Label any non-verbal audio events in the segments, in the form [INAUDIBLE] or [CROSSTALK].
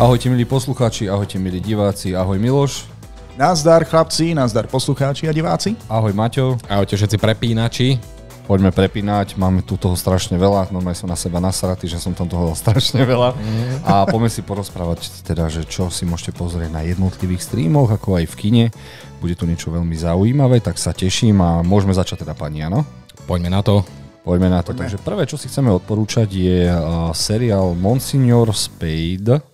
Ahojte milí poslucháči, ahojte milí diváci, ahoj Miloš. Nazdar chlapci, nazdar poslucháči a diváci. Ahoj Maťo. Ahojte všetci prepínači. Poďme prepínať, máme tu toho strašne veľa, normálne som na seba nasratý, že som tam toho [LAUGHS] strašne veľa. Mm. A poďme si porozprávať teda, že čo si môžete pozrieť na jednotlivých streamoch, ako aj v kine. Bude tu niečo veľmi zaujímavé, tak sa teším a môžeme začať teda pani, áno? Poďme na to. Poďme na to. Poďme. Takže prvé, čo si chceme odporúčať je seriál Monsignor Spade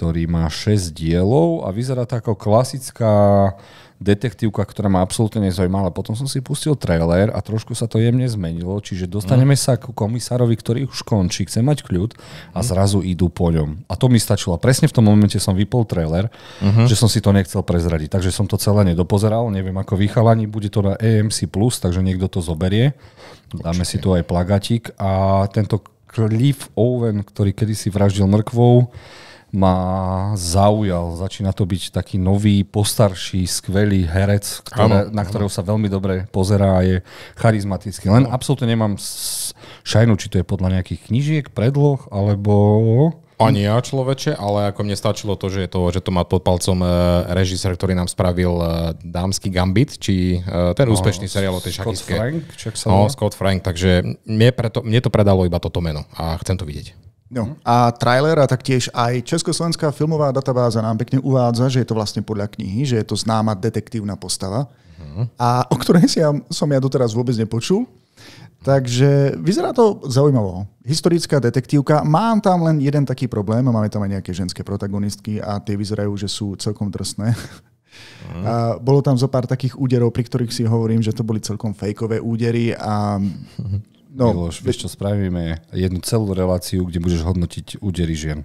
ktorý má 6 dielov a vyzerá to ako klasická detektívka, ktorá ma absolútne nezaujímala. Potom som si pustil trailer a trošku sa to jemne zmenilo, čiže dostaneme mm. sa ku komisárovi, ktorý už končí, chce mať kľud a mhm. zrazu idú po ňom. A to mi stačilo. Presne v tom momente som vypol trailer, mm-hmm. že som si to nechcel prezradiť, takže som to celé nedopozeral, neviem ako vychalani, bude to na EMC+, takže niekto to zoberie. Dáme Určite. si tu aj plagatík a tento Cliff Owen, ktorý kedysi vraždil mrkvou, ma zaujal. Začína to byť taký nový, postarší, skvelý herec, ktoré, ano, na ktorého ano. sa veľmi dobre pozerá a je charizmatický. Len ano. absolútne nemám šajnu, či to je podľa nejakých knižiek, predloh, alebo... Ani ja, človeče, ale ako mne stačilo to, že to, že to má pod palcom e, režisér, ktorý nám spravil e, Dámsky gambit, či uh, ten no, úspešný seriál o tej Scott Scott Frank, no, Scott Frank, takže mne, preto, mne to predalo iba toto meno a chcem to vidieť. No a trailer a taktiež aj Československá filmová databáza nám pekne uvádza, že je to vlastne podľa knihy, že je to známa detektívna postava, uh-huh. a o ktorej si ja, som ja doteraz vôbec nepočul. Takže vyzerá to zaujímavo. Historická detektívka. Mám tam len jeden taký problém. Máme tam aj nejaké ženské protagonistky a tie vyzerajú, že sú celkom drsné. Mm. A bolo tam zo pár takých úderov, pri ktorých si hovorím, že to boli celkom fejkové údery a [LAUGHS] No, Miloš, vieš čo, spravíme jednu celú reláciu, kde budeš hodnotiť údery žien.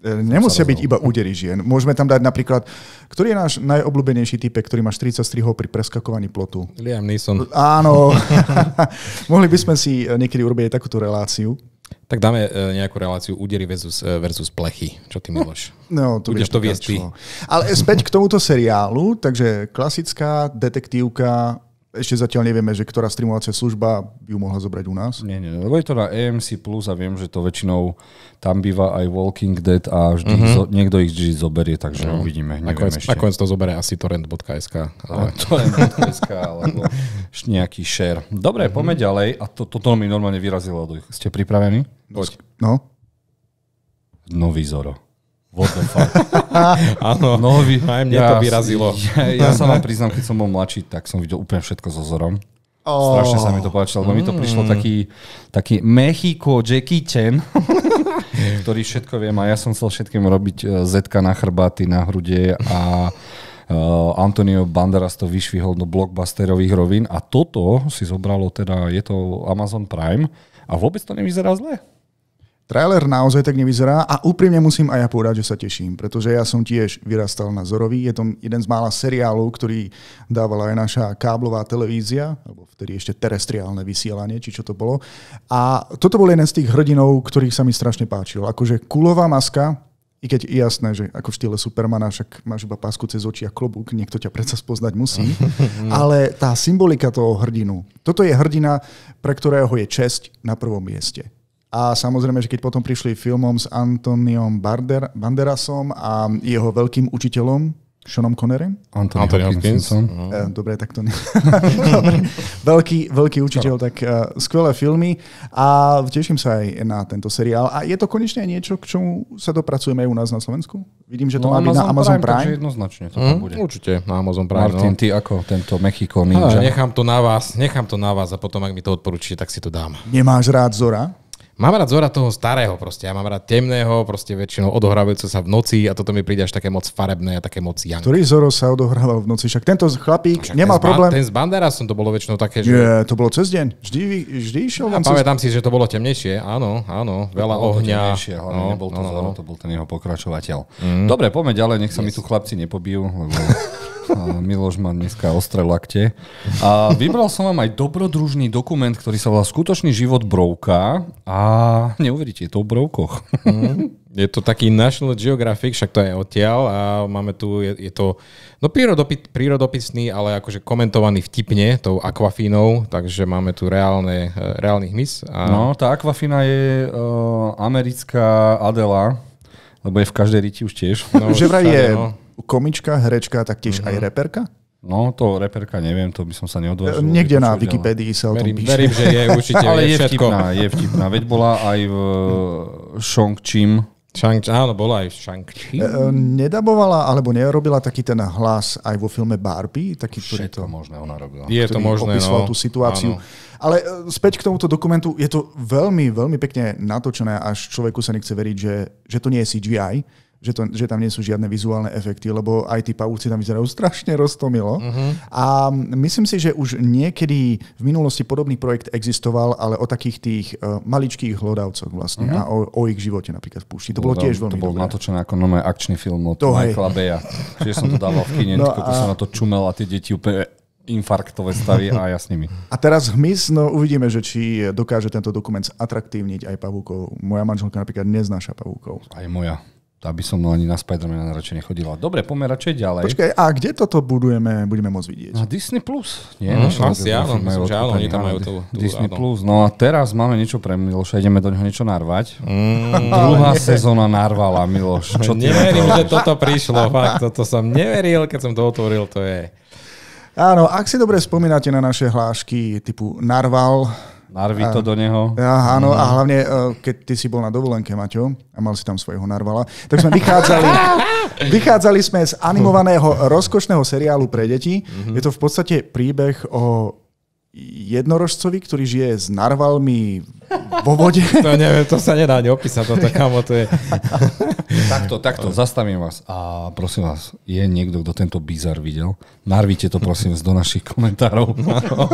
E, nemusia byť iba údery žien. Môžeme tam dať napríklad, ktorý je náš najobľúbenejší type, ktorý má 40 strihov pri preskakovaní plotu? Liam Neeson. Áno. [LAUGHS] [LAUGHS] Mohli by sme si e, niekedy urobiť aj takúto reláciu. Tak dáme e, nejakú reláciu údery versus, versus plechy. Čo ty, Miloš? [LAUGHS] No, to Budeš to viesť Ale späť k tomuto seriálu, takže klasická detektívka ešte zatiaľ nevieme, že ktorá streamovacia služba by ju mohla zobrať u nás. Nie, nie, lebo je to na AMC+, Plus a viem, že to väčšinou tam býva aj Walking Dead a vždy mm-hmm. zo, niekto ich vždy zoberie, takže no. uvidíme. Nakoniec, ešte. nakoniec to zoberie asi torrent.sk. Ale... [LAUGHS] Torrent.sk alebo [LAUGHS] nejaký share. Dobre, mm-hmm. poďme ďalej. A to, toto mi normálne vyrazilo. Ste pripravení? Poď. No. Nový Zoro. What the fuck? [LAUGHS] Áno, no, vy, aj mne ja, to vyrazilo. Ja, [LAUGHS] ja sa vám priznám, keď som bol mladší, tak som videl úplne všetko so zorom. Oh. Strašne sa mi to páčilo, lebo mm. mi to prišlo mm. taký, taký Mexico Jackie Chan, [LAUGHS] ktorý všetko vie. a ja som chcel všetkým robiť e, zetka na chrbáty, na hrude a uh, Antonio Banderas to vyšvihol do blockbusterových rovín a toto si zobralo teda, je to Amazon Prime a vôbec to nevyzerá zle. Trailer naozaj tak nevyzerá a úprimne musím aj ja povedať, že sa teším, pretože ja som tiež vyrastal na Zorovi. Je to jeden z mála seriálov, ktorý dávala aj naša káblová televízia, alebo vtedy ešte terestriálne vysielanie, či čo to bolo. A toto bol jeden z tých hrdinov, ktorých sa mi strašne páčil. Akože kulová maska, i keď je jasné, že ako v štýle Supermana však máš iba pásku cez oči a klobúk, niekto ťa predsa spoznať musí. [LAUGHS] Ale tá symbolika toho hrdinu, toto je hrdina, pre ktorého je česť na prvom mieste. A samozrejme, že keď potom prišli filmom s Antoniom Barder, Banderasom a jeho veľkým učiteľom, Seanom Connerem? Anthony, Anthony Hopkins. Hopkins. Eh, dobre, tak to nie. [LAUGHS] Dobre. Veľký, veľký učiteľ, tak uh, skvelé filmy a teším sa aj na tento seriál. A je to konečne niečo, k čomu sa dopracujeme aj u nás na Slovensku? Vidím, že to no, má byť na Amazon Prime. Prime? jednoznačne to mm, bude. Určite na Amazon Prime. Martin, no. ty ako tento Mexico Ninja? Ale nechám to na vás, nechám to na vás a potom, ak mi to odporúčite, tak si to dám. Nemáš rád Zora? Mám rád Zora toho starého proste, ja mám rád temného, proste väčšinou odohrávajúce sa v noci a toto mi príde až také moc farebné a také moc jank. Ktorý Zoro sa odohrával v noci? Však tento chlapík Však nemal ten problém. Ban- ten z Bandera som to bolo väčšinou také, že... Je, to bolo cez deň, vždy, vždy išiel ja, pamätám cez... si, že to bolo temnejšie, áno, áno, veľa to ohňa. No, to no, nebol to no, Zoro, no. to bol ten jeho pokračovateľ. Mm. Dobre, poďme ďalej, nech sa yes. mi tu chlapci nepobijú, lebo... [LAUGHS] A Miloš má dneska ostré lakte. A vybral som vám aj dobrodružný dokument, ktorý sa volá Skutočný život brouka. A neuveríte, je to o broukoch. Mm. Je to taký National Geographic, však to je odtiaľ a máme tu, je, je to no prírodopi, prírodopisný, ale akože komentovaný vtipne tou akvafínou, takže máme tu reálne, eh, reálny hmyz. A... No, tá akvafína je uh, americká Adela, lebo je v každej riti už tiež. No, že vraj je no. Komička, herečka, taktiež mm-hmm. aj mhm. reperka? No, to reperka neviem, to by som sa neodvážil. E, niekde na Wikipedii sa o tom verím, píše. Verím, že je určite [LAUGHS] Ale je, všetko. vtipná, je vtipná. Veď bola aj v e, Shong Chim. Shang, áno, bola aj v Shang Chim. E, e, nedabovala, alebo nerobila taký ten hlas aj vo filme Barbie? Taký, ktorý to, možné ona robila. Je to možné, no. tú situáciu. Áno. Ale späť k tomuto dokumentu, je to veľmi, veľmi pekne natočené, až človeku sa nechce veriť, že, že to nie je CGI že, to, že tam nie sú žiadne vizuálne efekty, lebo aj tí pavúci tam vyzerajú strašne roztomilo. Uh-huh. A myslím si, že už niekedy v minulosti podobný projekt existoval, ale o takých tých uh, maličkých hlodavcoch vlastne uh-huh. a o, o ich živote napríklad v púšti. To bolo, tiež veľmi To bol natočené ako nové akčný film od Michaela Beja. Čiže som to dával v [LAUGHS] kine, no a... som na to čumel a tie deti úplne infarktové stavy a ja s nimi. A teraz hmyz, no uvidíme, že či dokáže tento dokument atraktívniť aj pavúkov. Moja manželka napríklad neznáša pavúkov. Aj moja aby som ani na spider na radšej nechodila. Dobre, poďme radšej ďalej. Počkaj, a kde toto budujeme, budeme môcť vidieť? Na Disney+. Plus. Nie, mm, našom, asi áno, myslím, že áno, oni tam majú tú, tú Disney+. Áno. Plus. No a teraz máme niečo pre Miloša, ideme do neho niečo narvať. Mm, [LAUGHS] Druhá nie. sezóna narvala, Miloš. Čo ty Neverím, že toto prišlo, fakt, toto som neveril, keď som to otvoril, to je... Áno, ak si dobre spomínate na naše hlášky typu Narval, Narví to a, do neho. A, áno, a mm. hlavne, e, keď ty si bol na dovolenke, Maťo, a mal si tam svojho narvala, tak sme vychádzali, [LAUGHS] vychádzali sme z animovaného rozkošného seriálu pre deti. Mm-hmm. Je to v podstate príbeh o jednorožcovi, ktorý žije s narvalmi vo vode. To [LAUGHS] no neviem, to sa nedá ani opísať, to, kamo, to je... [LAUGHS] takto, takto, zastavím vás. A prosím vás, je niekto, kto tento bizar videl? Narvite to prosím do našich komentárov.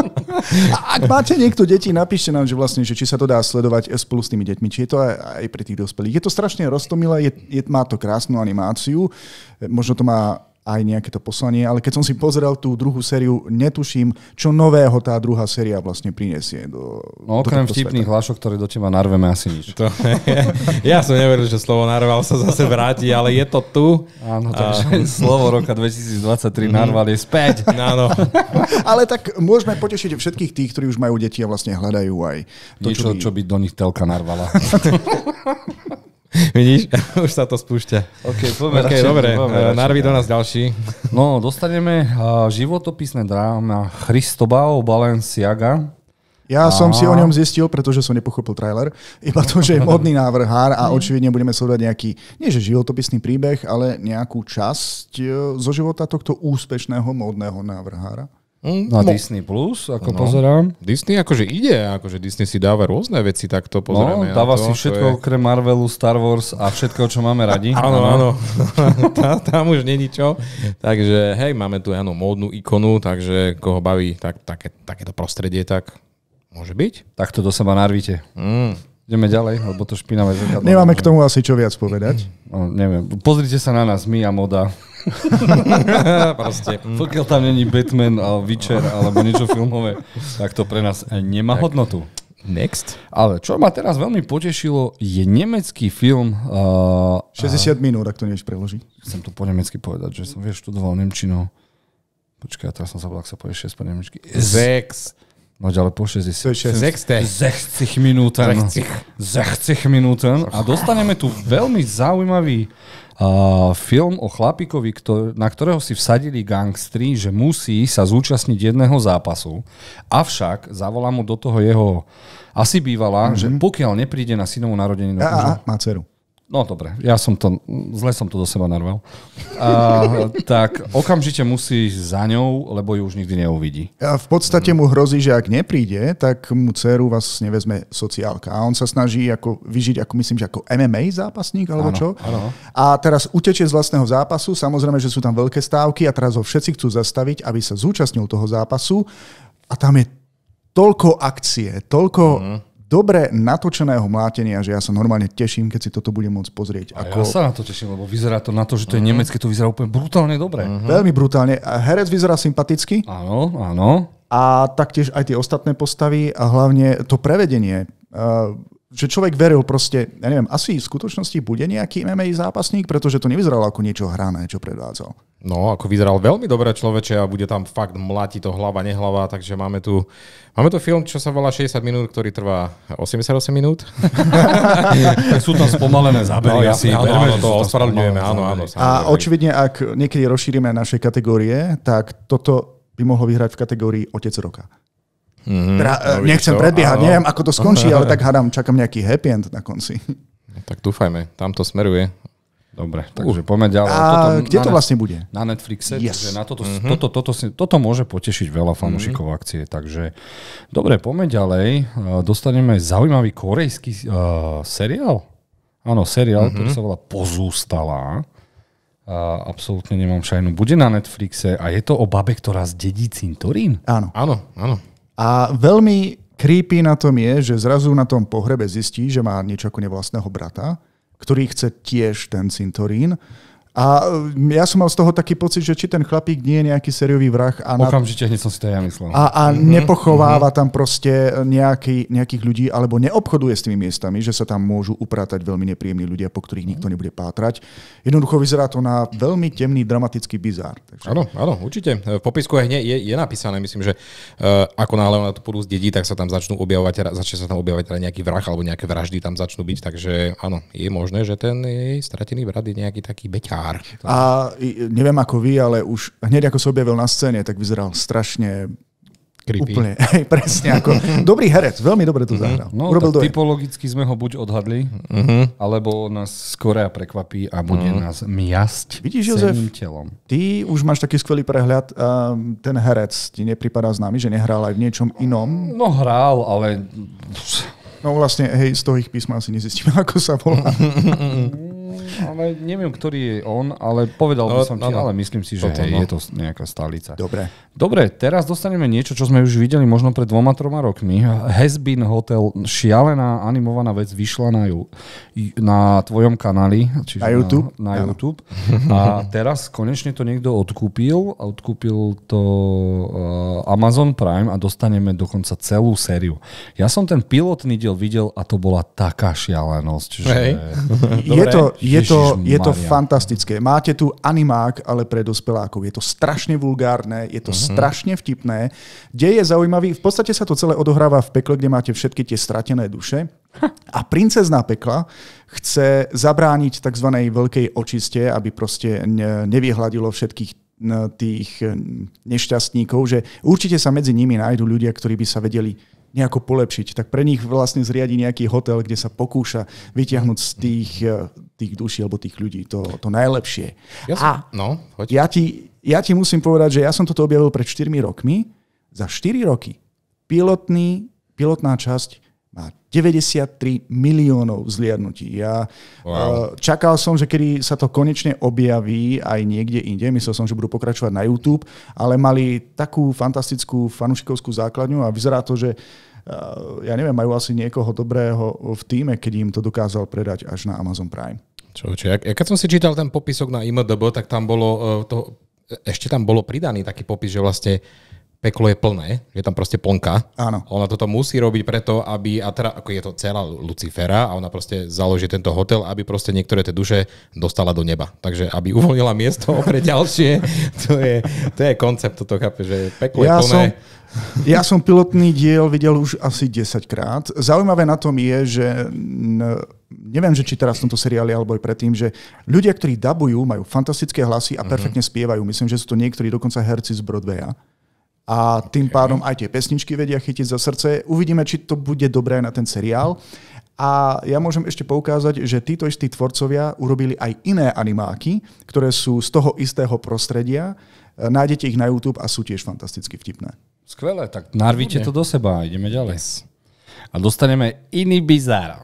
[LAUGHS] A ak máte niekto deti, napíšte nám, že vlastne, že či sa to dá sledovať spolu s tými deťmi, či je to aj, aj pre tých dospelých. Je to strašne roztomilé, je, je, má to krásnu animáciu, možno to má aj nejaké to poslanie, ale keď som si pozrel tú druhú sériu, netuším, čo nového tá druhá séria vlastne prinesie do No okrem do vtipných sveta. hlášok, ktoré do teba narveme, asi nič. To, [LAUGHS] ja som neveril, že slovo narval sa zase vráti, ale je to tu. Áno, to je [LAUGHS] slovo roka 2023 mm. narval je späť. Áno. [LAUGHS] No. ale tak môžeme potešiť všetkých tých, ktorí už majú deti a vlastne hľadajú aj to, Niečo, čo by, čo by do nich telka narvala. [LAUGHS] Vidíš, [LAUGHS] už sa to spúšťa. OK, poďme okay, dobre, eh, Narví do nás ďalší. [LAUGHS] No, dostaneme eh, životopisné dráma Christobao Balenciaga. Ja a... som si o ňom zistil, pretože som nepochopil trailer, iba to, že je modný návrhár a mm. očividne budeme sledovať nejaký, nie že životopisný príbeh, ale nejakú časť eh, zo života tohto úspešného modného návrhára. Hm, Na no. Disney Plus, ako no. pozerám. Disney akože ide, akože Disney si dáva rôzne veci, tak to pozeráme. No, dáva to, si všetko je... okrem Marvelu, Star Wars a všetko, čo máme radi. [LAUGHS] Áno, áno. [LAUGHS] tá, tam už není čo. Takže hej, máme tu jednu módnu ikonu, takže koho baví tak, také, takéto prostredie, tak môže byť. Tak to do seba narvite. Mm. Ideme ďalej, lebo to špinavé zrkadlo. Nemáme k tomu asi čo viac povedať. No, neviem. Pozrite sa na nás, my a moda. [LAUGHS] Proste. Pokiaľ tam není Batman a Witcher alebo niečo filmové, tak to pre nás e, nemá tak. hodnotu. Next. Ale čo ma teraz veľmi potešilo, je nemecký film... Uh, 60 uh, minút, ak to niečo preloží. Chcem to po nemecky povedať, že som vieš, študoval Nemčinu. Počkaj, teraz som zabudol, ak sa povie 6 po nemecky. Zex. Máš no, ale po 60. 60. 60 60. 60 A dostaneme tu veľmi zaujímavý uh, film o chlapikovi, ktor- na ktorého si vsadili gangstri, že musí sa zúčastniť jedného zápasu. Avšak zavolá mu do toho jeho asi bývala, mm-hmm. že mhm. pokiaľ nepríde na synovú narodeninu... A, má dceru. No dobre, ja som to, zle som to do seba narval. A, tak okamžite musí za ňou, lebo ju už nikdy neuvidí. A v podstate mu hrozí, že ak nepríde, tak mu dceru vás nevezme sociálka. A on sa snaží ako, vyžiť, ako myslím, že ako MMA zápasník, alebo áno, čo. Áno. A teraz utečie z vlastného zápasu, samozrejme, že sú tam veľké stávky a teraz ho všetci chcú zastaviť, aby sa zúčastnil toho zápasu. A tam je toľko akcie, toľko mm dobre natočeného mlátenia, že ja sa normálne teším, keď si toto budem môcť pozrieť. A ako... ja sa na to teším, lebo vyzerá to na to, že to je mm. nemecké, to vyzerá úplne brutálne dobre. Mm-hmm. Veľmi brutálne. A herec vyzerá sympaticky. Áno, áno. A taktiež aj tie ostatné postavy a hlavne to prevedenie. Uh, že človek veril proste, ja neviem, asi v skutočnosti bude nejaký MMA zápasník, pretože to nevyzeralo ako niečo hrané, čo predvádzal. No, ako vyzeral veľmi dobré človeče a bude tam fakt mlati to hlava, nehlava, takže máme tu, máme tu film, čo sa volá 60 minút, ktorý trvá 88 minút. tak [LAUGHS] sú tam spomalené zábery. No, asi, áno, áno, to ospravedlňujeme, áno, áno. A očividne, ak niekedy rozšírime naše kategórie, tak toto by mohlo vyhrať v kategórii Otec roka. Mm-hmm, Pra, no, nechcem to, predbiehať, áno. neviem ako to skončí, [LAUGHS] ale tak hádam, čakám nejaký happy end na konci. No, tak dúfajme, tam to smeruje. Dobre, uh. takže uh. poďme ďalej. A toto, kde to vlastne bude? Na Netflixe, yes. takže na toto, mm-hmm. toto, toto, toto, toto môže potešiť veľa fanúšikov mm-hmm. akcie. Takže dobre, poďme ďalej. Eh, dostaneme zaujímavý korejský uh, seriál. Áno, seriál, mm-hmm. ktorý mhm. sa volá Pozústalá. Uh, absolútne nemám šajnu. Bude na Netflixe a je to o babe, ktorá zdedí cintorín? Áno. Áno, áno. A veľmi creepy na tom je, že zrazu na tom pohrebe zistí, že má niečo ako nevlastného brata, ktorý chce tiež ten cintorín a e, ja som mal z toho taký pocit, že či ten chlapík nie je nejaký sériový vrah. A na... Okamžite hneď som si to ja myslel. A, a mm-hmm, nepochováva mm-hmm. tam proste e, nejaký, nejakých ľudí, alebo neobchoduje s tými miestami, že sa tam môžu upratať veľmi nepríjemní ľudia, po ktorých nikto nebude pátrať. Jednoducho vyzerá to na veľmi temný, dramatický bizár. Takže... Áno, áno, určite. E, v popisku je, je, je napísané, myslím, že uh, ako náhle na tú pôdu z dedí, tak sa tam začnú objavovať, začne sa tam objavovať teda nejaký vrah alebo nejaké vraždy tam začnú byť, takže áno, je možné, že ten jej stratený vrah je nejaký taký beťa kár. A neviem ako vy, ale už hneď ako sa objavil na scéne, tak vyzeral strašne Creepy. Úplne, [LAUGHS] hej, presne ako. Dobrý herec, veľmi dobre to mhm. zahral. No, Urobil tak typologicky sme ho buď odhadli, uh-huh. alebo nás skorea prekvapí a bude uh-huh. nás miasť Vidíš, Jozef, telom. ty už máš taký skvelý prehľad. Um, ten herec ti nepripadá známy, že nehral aj v niečom inom? No hral, ale... No vlastne, hej, z toho ich písma asi nezistíme, [LAUGHS] ako sa volá. [LAUGHS] ale neviem, ktorý je on, ale povedal by no, som no, ti, no, ale myslím si, že toto, hej, no. je to nejaká stálica. Dobre. Dobre, teraz dostaneme niečo, čo sme už videli možno pred dvoma, troma rokmi. been Hotel, šialená animovaná vec, vyšla na, ju, na tvojom kanáli. Čiže na YouTube. Na, na YouTube. A teraz konečne to niekto odkúpil. Odkúpil to uh, Amazon Prime a dostaneme dokonca celú sériu. Ja som ten pilotný diel videl a to bola taká šialenosť. Že... Hey. [LAUGHS] Dobre. Je to je to, je to fantastické. Máte tu animák, ale pre dospelákov. Je to strašne vulgárne, je to uh-huh. strašne vtipné. Dej je zaujímavý. V podstate sa to celé odohráva v pekle, kde máte všetky tie stratené duše. [LAUGHS] A princezná pekla chce zabrániť tzv. veľkej očiste, aby proste nevyhľadilo všetkých tých nešťastníkov, že určite sa medzi nimi nájdú ľudia, ktorí by sa vedeli nejako polepšiť, tak pre nich vlastne zriadi nejaký hotel, kde sa pokúša vytiahnuť z tých, e, tých duší alebo tých ľudí to, to najlepšie. Ja som, A no, ja, ti, ja ti musím povedať, že ja som toto objavil pred 4 rokmi. Za 4 roky pilotný, pilotná časť má 93 miliónov zliadnutí. Ja wow. Eh, čakal som, že kedy sa to konečne objaví aj niekde inde, myslel som, že budú pokračovať na YouTube, ale mali takú fantastickú fanúšikovskú základňu a vyzerá to, že eh, ja neviem, majú asi niekoho dobrého v týme, keď im to dokázal predať až na Amazon Prime. Čo, čo, ja, ja keď som si čítal ten popisok na IMDB, tak tam bolo, eh, to, e, ešte tam bolo pridaný taký popis, že vlastne peklo je plné, je tam proste plnka. Áno. ona toto musí robiť preto, aby, a teda ako je to celá Lucifera a ona proste založí tento hotel, aby proste niektoré tie duše dostala do neba. Takže aby [LAUGHS] uvoľnila miesto [LAUGHS] pre ďalšie, to je, to je koncept, toto chápe, že peklo ja je plné. Som, ja som pilotný diel videl už asi 10 krát. Zaujímavé na tom je, že neviem, že či teraz v tomto seriáli alebo aj predtým, že ľudia, ktorí dabujú, majú fantastické hlasy a mhm. perfektne spievajú. Myslím, že sú to niektorí dokonca herci z Broadwaya a tým okay. pádom aj tie pesničky vedia chytiť za srdce. Uvidíme, či to bude dobré na ten seriál. A ja môžem ešte poukázať, že títo istí tvorcovia urobili aj iné animáky, ktoré sú z toho istého prostredia. E, nájdete ich na YouTube a sú tiež fantasticky vtipné. Skvelé, tak narvíte to do seba a ideme ďalej. Yes a dostaneme iný bizar.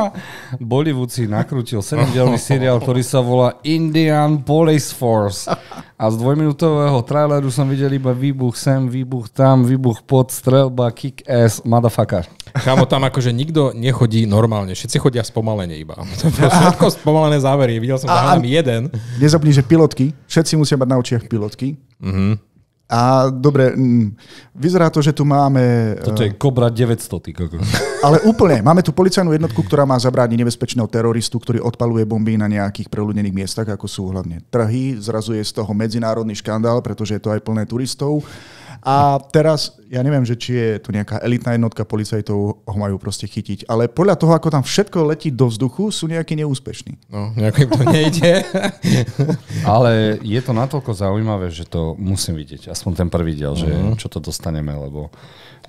[LAUGHS] Bollywood si nakrútil 7-dielný seriál, ktorý sa volá Indian Police Force. A z dvojminútového traileru som videl iba výbuch sem, výbuch tam, výbuch pod, strelba, kick ass, motherfucker. Kámo, tam akože nikto nechodí normálne. Všetci chodia spomalene iba. [LAUGHS] To všetko spomalené závery. Videl som tam jeden. Nezapni, že pilotky. Všetci musia mať na očiach pilotky. Mm-hmm. A dobre, m, mm, vyzerá to, že tu máme... Toto je eh, Cobra 900, ty koko. [LAUGHS] Ale úplne. Máme tu policajnú jednotku, ktorá má zabrániť nebezpečného teroristu, ktorý odpaluje bomby na nejakých preľudnených miestach, ako sú hlavne trhy. Zrazuje z toho medzinárodný škandál, pretože je to aj plné turistov. A teraz, ja neviem, že či je tu nejaká elitná jednotka policajtov, ho majú proste chytiť, ale podľa toho, ako tam všetko letí do vzduchu, sú nejakí neúspešní. No, nejakým to nejde. [LAUGHS] ale je to natoľko zaujímavé, že to musím vidieť, aspoň ten prvý diel, že uh-huh. čo to dostaneme, lebo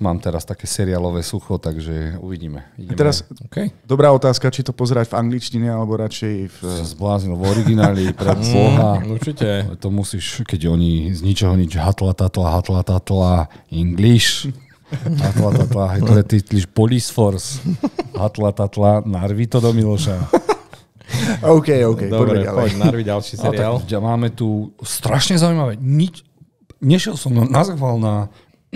mám teraz také seriálové sucho, takže uvidíme. Ideme. Teraz, okay. dobrá otázka, či to pozerať v angličtine, alebo radšej v... Zbláznil v origináli, pre mhm. Boha. určite. To musíš, keď oni z ničoho nič hatla, tatla, hatla, tatla, Atla English. Atla, [LAUGHS] tatla, to je titliš Police Force. Atla, tatla, narvi to do Miloša. OK, OK, Dobre, poď, narvi ďalší seriál. A tak, máme tu strašne zaujímavé. Nič, nešiel som, no, nazval na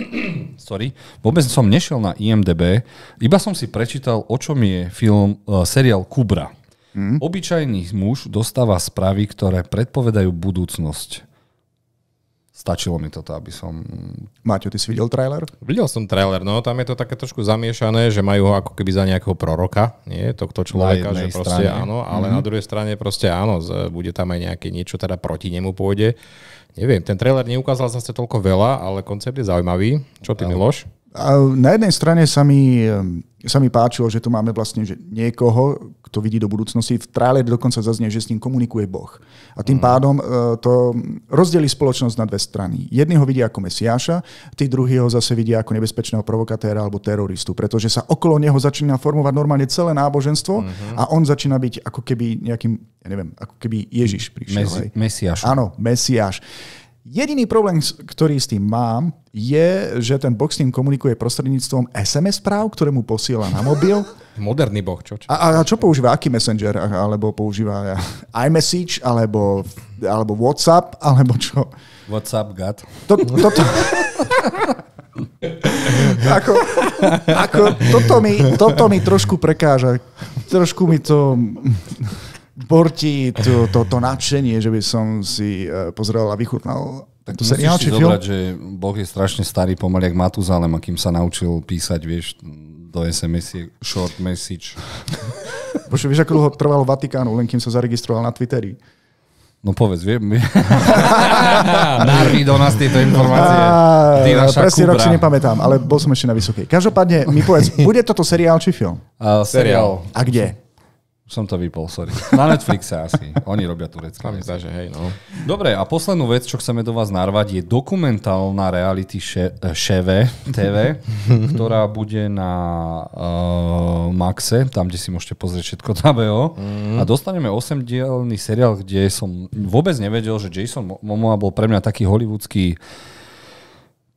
[CLEARS THROAT] sorry, vôbec som nešiel na IMDB, iba som si prečítal, o čom je film, uh, seriál Kubra. Mm. Obyčajný muž dostáva správy, ktoré predpovedajú budúcnosť stačilo mi toto, aby som... Maťo, ty si videl trailer? Videl som trailer, no tam je to také trošku zamiešané, že majú ho ako keby za nejakého proroka, nie? Tohto človeka, že proste strane. áno, ale mm-hmm. na druhej strane proste áno, bude tam aj nejaké niečo, teda proti nemu pôjde. Neviem, ten trailer neukázal zase toľko veľa, ale koncept je zaujímavý. Čo ty, Miloš? na jednej strane sa mi, sa mi páčilo, že tu máme vlastne že niekoho, kto vidí do budúcnosti. V tráler dokonca zaznie, že s ním komunikuje Boh. A tým mm. pádom e, to rozdelí spoločnosť na dve strany. Jedný ho vidia ako mesiáša, tí druhý ho zase vidia ako nebezpečného provokatéra alebo teroristu, pretože sa okolo neho začína formovať normálne celé náboženstvo mm-hmm. a on začína byť ako keby nejakým, ja neviem, ako keby Ježiš prišiel. Mesi- mesiáš. Áno, mesiáš. Jediný problém, ktorý s tým mám, je, že ten box s ním komunikuje prostredníctvom SMS správ, ktoré mu posiela na mobil. [LAUGHS] Moderný boh, čo? čo? A, a čo používa? Aký messenger? Alebo používa [LAUGHS] iMessage? Alebo, alebo WhatsApp? Alebo čo? WhatsApp, gad. To, to... [LAUGHS] ako, ako toto, mi, toto mi trošku prekáža. Trošku mi to borti to, to, to nadšenie, že by som si e, pozrel a vychutnal takto seriál či film. Zobrať, že Boh je strašne starý pomaly jak Matuzalem, akým sa naučil písať, vieš, do sms short message. Bože, vieš, ako dlho trvalo Vatikánu, len kým sa zaregistroval na Twitteri. No povedz, viem. Nárvi do nás tieto informácie. Ty rok si nepamätám, ale bol som ešte na vysokej. Každopádne mi povedz, [LAUGHS] bude toto seriál či film? Uh, seriál. A kde? Som to vypol, sorry. Na Netflixe asi. Oni robia turecké. Tam zdá, že hej, no. Dobre, a poslednú vec, čo chceme do vás narvať, je dokumentálna reality ševe eh, TV, [LAUGHS] ktorá bude na uh, Maxe, tam, kde si môžete pozrieť všetko BO. Mm. A dostaneme 8-dielný seriál, kde som vôbec nevedel, že Jason Momoa bol pre mňa taký hollywoodský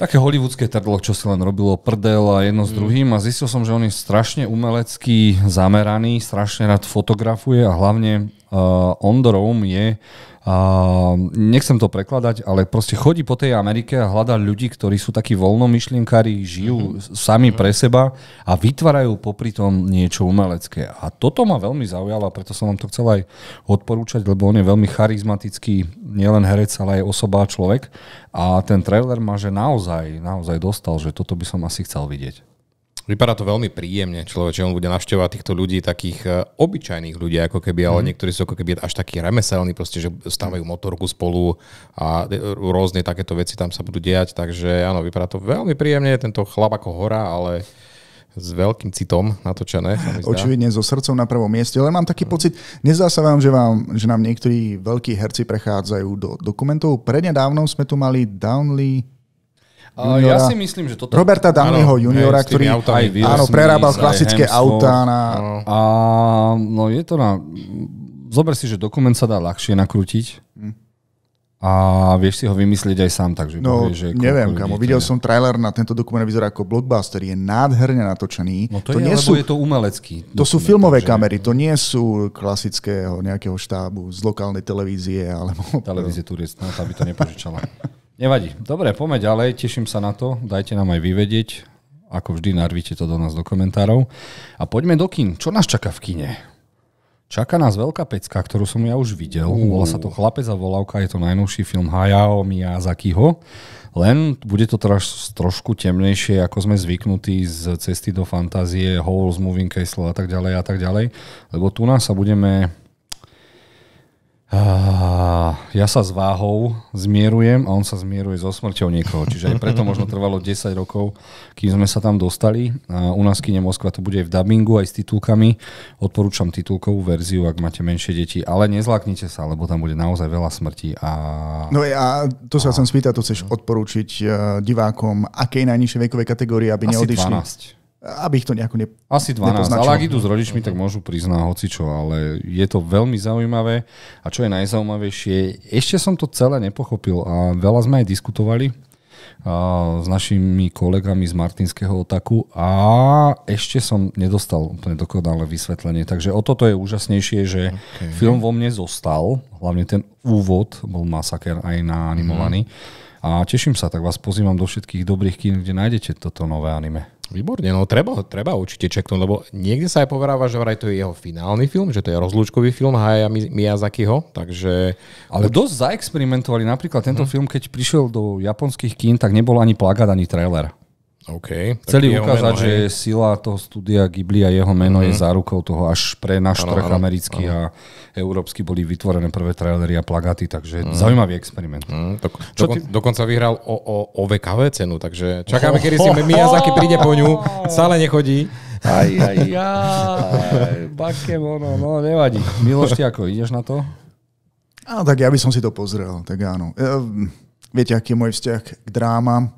také hollywoodske trdlo, čo si len robilo prdel a jedno mm. s druhým a zistil som, že on je strašne umelecký, zameraný, strašne rád fotografuje a hlavne uh, on the roam je uh, nechcem to prekladať, ale proste chodí po tej Amerike a hľadá ľudí, ktorí sú takí voľnomyšlienkári, žijú mm-hmm. sami pre seba a vytvárajú popri tom niečo umelecké. A toto ma veľmi zaujalo a preto som vám to chcel aj odporúčať, lebo on je veľmi charizmatický nielen herec, ale aj osoba, človek. A ten trailer ma, že naozaj, naozaj dostal, že toto by som asi chcel vidieť. Vypadá to veľmi príjemne, že on bude navštevovať týchto ľudí, takých e, obyčajných ľudí, ako keby, ale mm. niektorí sú ako keby až takí remeselní, proste, že stávajú motorku spolu a e, rôzne takéto veci tam sa budú diať, takže áno, vypadá to veľmi príjemne, tento chlap ako hora, ale s veľkým citom natočené. Očividne so srdcom na prvom mieste, ale mám taký pocit, nezdá sa vám, že, vám, že nám niektorí veľkí herci prechádzajú do dokumentov. Prednedávno sme tu mali Downley Juniora, ja si myslím, že toto... Roberta Downeyho juniora, hej, ktorý aj áno, prerábal klasické autá na... A no je to na... Zober si, že dokument sa dá ľahšie nakrútiť. Hm a vieš si ho vymyslieť aj sám. Takže no, povie, že neviem, kamo. Videl je. som trailer na tento dokument, vyzerá ako blockbuster, je nádherne natočený. No to, to je, nie sú, je to umelecký. To dokument, sú filmové takže... kamery, to nie sú klasického nejakého štábu z lokálnej televízie. Alebo... Televízie turistná, tá by to nepožičala. [LAUGHS] Nevadí. Dobre, poďme ďalej, teším sa na to. Dajte nám aj vyvedieť. Ako vždy, narvíte to do nás do komentárov. A poďme do kín. Čo nás čaká v kine? Čaká nás veľká pecka, ktorú som ja už videl. Uh. Volá sa to Chlapec a volavka, je to najnovší film Hayao Miyazakiho. Len bude to teraz trošku temnejšie, ako sme zvyknutí z cesty do fantázie, Howl's Moving Castle a tak ďalej a tak ďalej. Lebo tu nás sa budeme ja sa s váhou zmierujem a on sa zmieruje so smrťou niekoho. Čiže aj preto možno trvalo 10 rokov, kým sme sa tam dostali. A u nás Kine Moskva to bude aj v dubbingu, aj s titulkami. Odporúčam titulkovú verziu, ak máte menšie deti. Ale nezlaknite sa, lebo tam bude naozaj veľa smrti. A... No a to sa a... chcem spýtať, to chceš odporúčiť eh, divákom, akej najnižšie vekovej kategórie aby Asi neodišli? 12 aby ich to nejako ne, Asi 12, ale ak idú s rodičmi, tak môžu prísť na hocičo, ale je to veľmi zaujímavé a čo je najzaujímavejšie, ešte som to celé nepochopil a veľa sme aj diskutovali a s našimi kolegami z Martinského otaku a ešte som nedostal úplne dokonalé vysvetlenie. Takže o toto je úžasnejšie, že okay. film vo mne zostal, hlavne ten úvod bol masaker aj na animovaný. Mm. A teším sa, tak vás pozývam do všetkých dobrých kín, kde nájdete toto nové anime. Výborne, no treba, treba určite čeknúť, lebo niekde sa aj poveráva, že vraj to je jeho finálny film, že to je rozlúčkový film Haya Miyazakiho, takže... Ale dosť zaexperimentovali, napríklad tento hm. film, keď prišiel do japonských kín, tak nebol ani plagát, ani trailer. Okay, Chceli ukázať, meno, že hej. sila toho studia Ghibli a jeho meno mm-hmm. je mhm. zárukou toho, až pre náš trh americký ano. a európsky boli vytvorené prvé trailery a plagaty, takže mm. zaujímavý experiment. Mm, do, Čo dokon, ty... Dokonca vyhral o, o, o VKV cenu, takže čakáme, oh, [LAUGHS] kedy si oh, Miyazaki oh, príde po ňu, stále nechodí. Aj, aj, aj, [LAUGHS] ono, no nevadí. Miloš, ty ako, ideš na to? Áno, tak ja by som si to pozrel, tak áno. E, viete, aký je môj vzťah k drámam?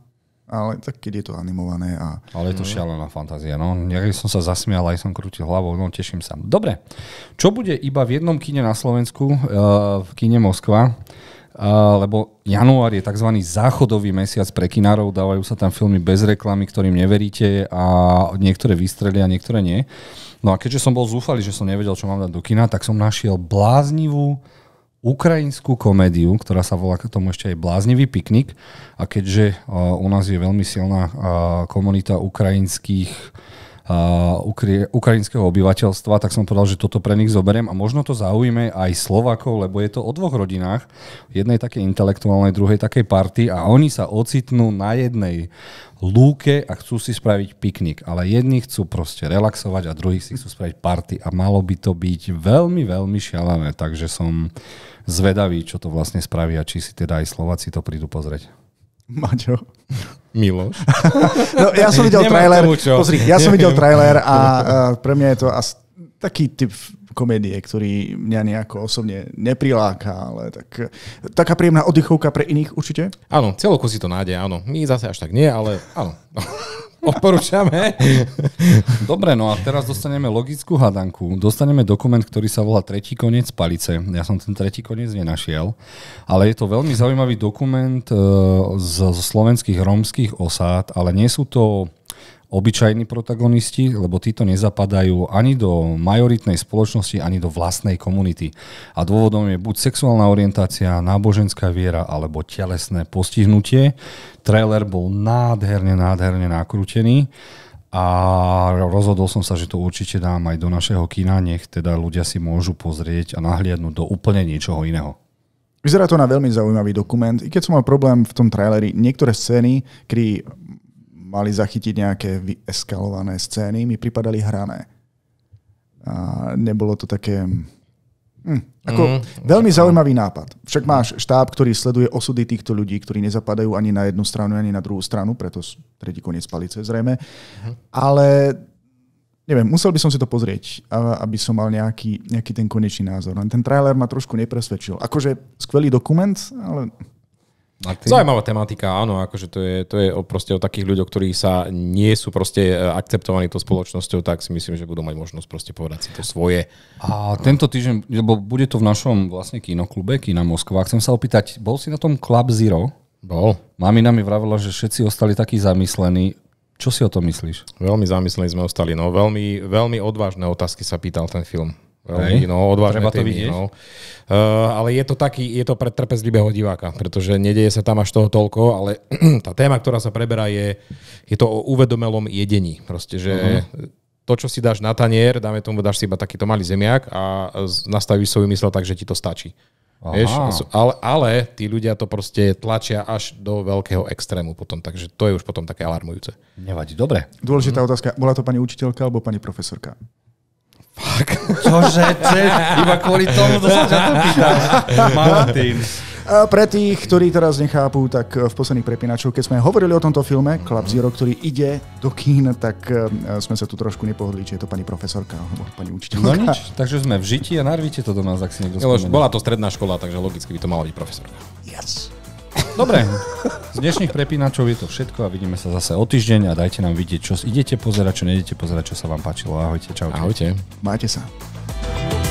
Ale tak keď je to animované a... Ale je to šialená fantázia, no. Ja som sa zasmial, aj som krútil hlavou, no teším sa. Dobre, čo bude iba v jednom kine na Slovensku, uh, v kine Moskva, Uh, lebo január je tzv. záchodový mesiac pre kinárov, dávajú sa tam filmy bez reklamy, ktorým neveríte a niektoré vystrelia, niektoré nie. No a keďže som bol zúfalý, že som nevedel, čo mám dať do kina, tak som našiel bláznivú ukrajinskú komédiu, ktorá sa volá k tomu ešte aj Bláznivý piknik. A keďže uh, u nás je veľmi silná uh, komunita ukrajinských ukrajinského obyvateľstva, tak som povedal, že toto pre nich zoberiem a možno to zaujíme aj Slovakov, lebo je to o dvoch rodinách, jednej takej intelektuálnej, druhej takej party a oni sa ocitnú na jednej lúke a chcú si spraviť piknik, ale jedni chcú proste relaxovať a druhí si chcú spraviť party a malo by to byť veľmi, veľmi šialené, takže som zvedavý, čo to vlastne spravia, či si teda aj Slováci to prídu pozrieť. Maťo. Miloš. [LAUGHS] no, ja som videl trailer, tomu, pozri, ja som videl [LAUGHS] trailer a uh, pre mňa je to asi taký typ komédie, ktorý mňa nejako osobne nepriláka, ale tak, taká príjemná oddychovka pre iných určite? Áno, celoku si to nájde, áno. My zase až tak nie, ale áno. [LAUGHS] Odporúčame. Dobre, no a teraz dostaneme logickú hadanku. Dostaneme dokument, ktorý sa volá Tretí koniec palice. Ja som ten tretí koniec nenašiel, ale je to veľmi zaujímavý dokument eh, z, slovenských rómskych osád, ale nie sú to obyčajní protagonisti, lebo títo nezapadajú ani do majoritnej spoločnosti, ani do vlastnej komunity. A dôvodom je buď sexuálna orientácia, náboženská viera alebo telesné postihnutie. Trailer bol nádherne, nádherne nakrútený a rozhodol som sa, že to určite dám aj do našeho kina, nech teda ľudia si môžu pozrieť a nahliadnúť do úplne niečoho iného. Vyzerá to na veľmi zaujímavý dokument, i keď som mal problém v tom traileri, niektoré scény, kedy mali zachytiť nejaké vyeskalované scény, mi pripadali hrané. A nebolo to také... Hm, ako mm, veľmi zaujímavý nápad. Však máš štáb, ktorý sleduje osudy týchto ľudí, ktorí nezapadajú ani na jednu stranu, ani na druhú stranu, preto tretí koniec palice zrejme. Mhm. Ale neviem, musel by som si to pozrieť, aby som mal nejaký, nejaký ten konečný názor. Len ten trailer ma trošku nepresvedčil. Akože skvelý dokument, ale Martin? Zaujímavá tematika, áno, akože to je, to je o, proste o takých ľuďoch, ktorí sa nie sú proste e, akceptovaní tou spoločnosťou, tak si myslím, že budú mať možnosť proste povedať si to svoje. A tento týždeň, lebo bude to v našom vlastne kinoklube, Kina Moskva, chcem sa opýtať, bol si na tom Club Zero? Bol. Mamina mi vravila, že všetci ostali takí zamyslení. Čo si o tom myslíš? Veľmi zamyslení sme ostali, no veľmi, veľmi odvážne otázky sa pýtal ten film. Veľmi, no, odvážne Treba to vidieť. No. Uh, ale je to taký, je to pre trpezlivého diváka, pretože nedieje sa tam až toho toľko, ale [CLEARS THROAT] tá téma, ktorá sa preberá, je, je to o uvedomelom jedení. Proste, že uh-huh to, čo si dáš na tanier, dáme tomu, dáš si iba takýto malý zemiak a nastavíš svoj mysl tak, že ti to stačí. Vieš? Ale, ale tí ľudia to proste tlačia až do veľkého extrému potom, takže to je už potom také alarmujúce. Nevadí, dobre. Dôležitá mm. otázka. Bola to pani učiteľka alebo pani profesorka? Fak. Čože, čo? iba kvôli tomu to sa ťa to pýtam. Martin. A pre tých, ktorí teraz nechápu, tak v posledných prepínačoch, keď sme hovorili o tomto filme, Club Zero, ktorý ide do kín, tak e, sme sa tu trošku nepohodli, či je to pani profesorka alebo pani učiteľka. No nič, takže sme v žiti a narvíte to do nás, ak si niekto Bola to stredná škola, takže logicky by to mala byť profesorka. Yes. Dobre, z dnešných prepínačov je to všetko a vidíme sa zase o týždeň a dajte nám vidieť, čo idete pozerať, čo nejdete pozerať, čo sa vám páčilo. Ahojte, čaute. Ahojte. Máte sa.